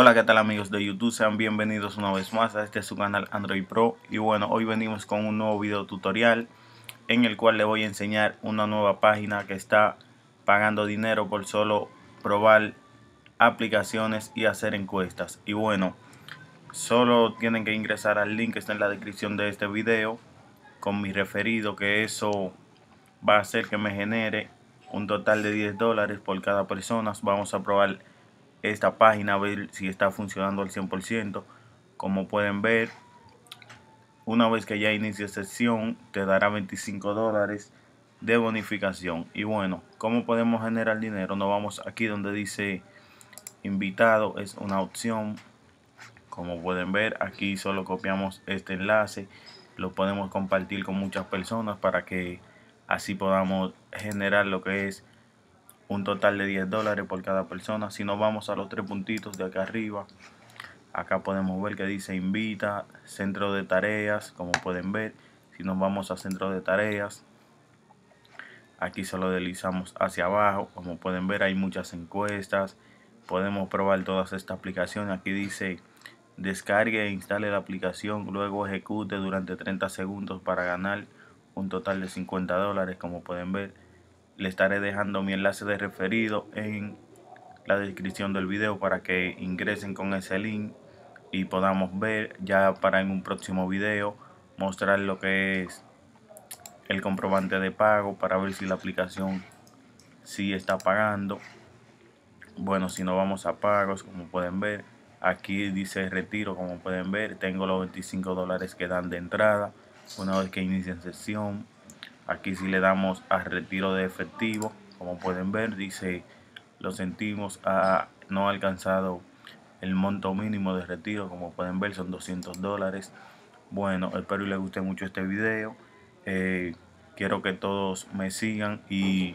Hola, ¿qué tal amigos de YouTube? Sean bienvenidos una vez más a este su canal Android Pro. Y bueno, hoy venimos con un nuevo video tutorial en el cual le voy a enseñar una nueva página que está pagando dinero por solo probar aplicaciones y hacer encuestas. Y bueno, solo tienen que ingresar al link que está en la descripción de este video con mi referido que eso va a hacer que me genere un total de 10 dólares por cada persona. Vamos a probar esta página, ver si está funcionando al 100%. Como pueden ver, una vez que ya inicie sesión, te dará 25 dólares de bonificación. Y bueno, ¿cómo podemos generar dinero? Nos vamos aquí donde dice invitado, es una opción. Como pueden ver, aquí solo copiamos este enlace, lo podemos compartir con muchas personas para que así podamos generar lo que es un total de 10 dólares por cada persona. Si nos vamos a los tres puntitos de acá arriba, acá podemos ver que dice invita, centro de tareas, como pueden ver. Si nos vamos a centro de tareas, aquí solo deslizamos hacia abajo. Como pueden ver hay muchas encuestas. Podemos probar todas esta aplicación Aquí dice descargue e instale la aplicación, luego ejecute durante 30 segundos para ganar un total de 50 dólares como pueden ver le estaré dejando mi enlace de referido en la descripción del video para que ingresen con ese link y podamos ver ya para en un próximo video mostrar lo que es el comprobante de pago para ver si la aplicación sí está pagando bueno si no vamos a pagos como pueden ver aquí dice retiro como pueden ver tengo los 25 dólares que dan de entrada una vez que inicien sesión Aquí si le damos a retiro de efectivo, como pueden ver, dice lo sentimos no no alcanzado el monto mínimo de retiro, como pueden ver son 200 dólares. Bueno, espero y les guste mucho este video. Eh, quiero que todos me sigan y...